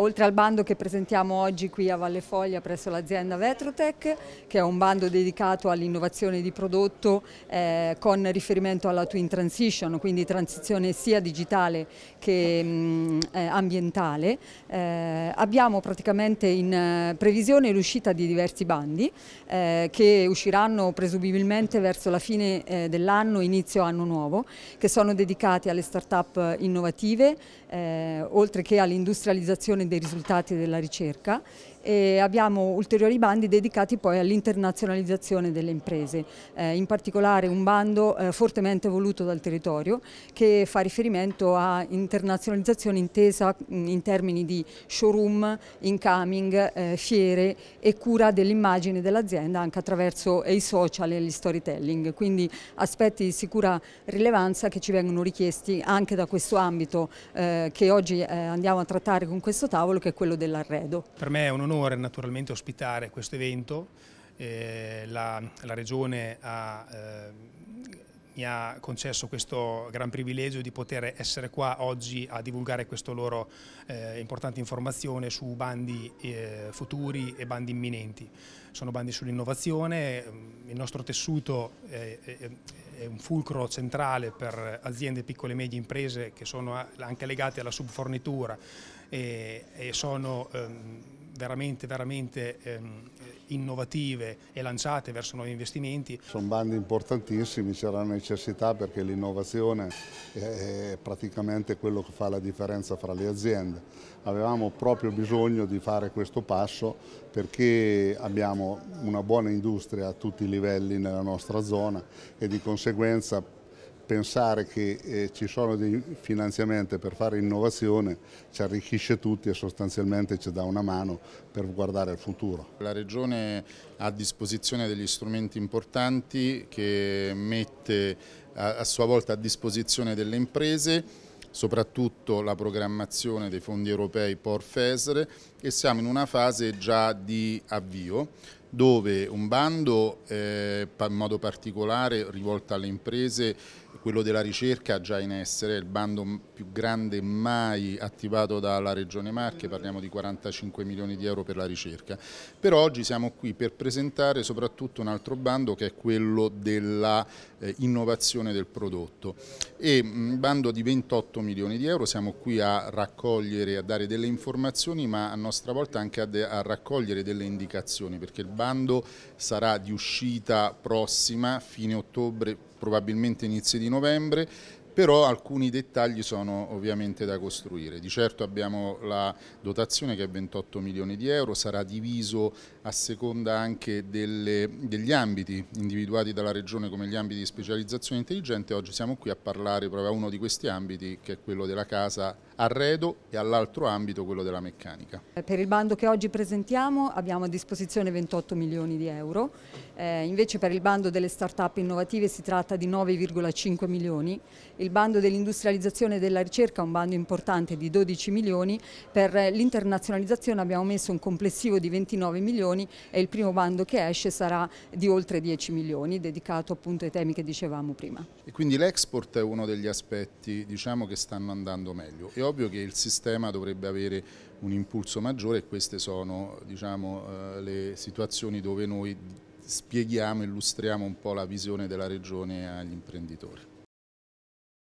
Oltre al bando che presentiamo oggi qui a Valle Foglia presso l'azienda Vetrotech, che è un bando dedicato all'innovazione di prodotto eh, con riferimento alla Twin Transition, quindi transizione sia digitale che mh, mm, eh, ambientale, eh, abbiamo praticamente in eh, previsione l'uscita di diversi bandi eh, che usciranno presumibilmente verso la fine dell'anno, inizio anno nuovo, che sono dedicati alle start-up innovative, oltre che all'industrializzazione presentazione dei risultati della ricerca e abbiamo ulteriori bandi dedicati poi all'internazionalizzazione delle imprese, eh, in particolare un bando eh, fortemente voluto dal territorio che fa riferimento a internazionalizzazione intesa in termini di showroom, incoming, eh, fiere e cura dell'immagine dell'azienda anche attraverso i social e gli storytelling, quindi aspetti di sicura rilevanza che ci vengono richiesti anche da questo ambito eh, che oggi eh, andiamo a trattare con questo tavolo che è quello dell'arredo. Per me è un onore naturalmente ospitare questo evento, eh, la, la, Regione ha, eh, mi ha concesso questo gran privilegio di poter essere qua oggi a divulgare questa loro eh, importante informazione su bandi eh, futuri e bandi imminenti. Sono bandi sull'innovazione, il nostro tessuto è, è, è, un fulcro centrale per aziende, piccole e medie imprese che sono anche legate alla subfornitura e, e sono ehm, veramente, veramente ehm, innovative e lanciate verso nuovi investimenti. Sono bandi importantissimi, c'era necessità perché l'innovazione è praticamente quello che fa la differenza fra le aziende. Avevamo proprio bisogno di fare questo passo perché abbiamo una buona industria a tutti i livelli nella nostra zona e di conseguenza pensare che eh, ci sono dei finanziamenti per fare innovazione ci arricchisce tutti e sostanzialmente ci dà una mano per guardare al futuro. La Regione ha a disposizione degli strumenti importanti che mette a, a sua volta a disposizione delle imprese soprattutto la programmazione dei fondi europei POR FESRE e siamo in una fase già di avvio dove un bando eh, in modo particolare rivolto alle imprese, quello della ricerca già in essere, il bando più grande mai attivato dalla Regione Marche, parliamo di 45 milioni di euro per la ricerca, però oggi siamo qui per presentare soprattutto un altro bando che è quello dell'innovazione eh, del prodotto e un mm, bando di 28 milioni di euro, siamo qui a raccogliere, a dare delle informazioni ma a nostra volta anche a, a raccogliere delle indicazioni perché il bando sarà di uscita prossima, fine ottobre, probabilmente inizio di novembre però alcuni dettagli sono ovviamente da costruire. Di certo abbiamo la dotazione che è 28 milioni di euro, sarà diviso a seconda anche delle, degli ambiti individuati dalla Regione come gli ambiti di specializzazione intelligente. Oggi siamo qui a parlare proprio a uno di questi ambiti che è quello della casa arredo e all'altro ambito quello della meccanica. Per il bando che oggi presentiamo abbiamo a disposizione 28 milioni di euro, eh, invece per il bando delle start-up innovative si tratta di 9,5 milioni. Il il bando dell'industrializzazione e della ricerca, un bando importante di 12 milioni, per l'internazionalizzazione abbiamo messo un complessivo di 29 milioni e il primo bando che esce sarà di oltre 10 milioni, dedicato appunto ai temi che dicevamo prima. E quindi l'export è uno degli aspetti diciamo, che stanno andando meglio. È ovvio che il sistema dovrebbe avere un impulso maggiore e queste sono diciamo, eh, le situazioni dove noi spieghiamo, illustriamo un po' la visione della regione agli imprenditori.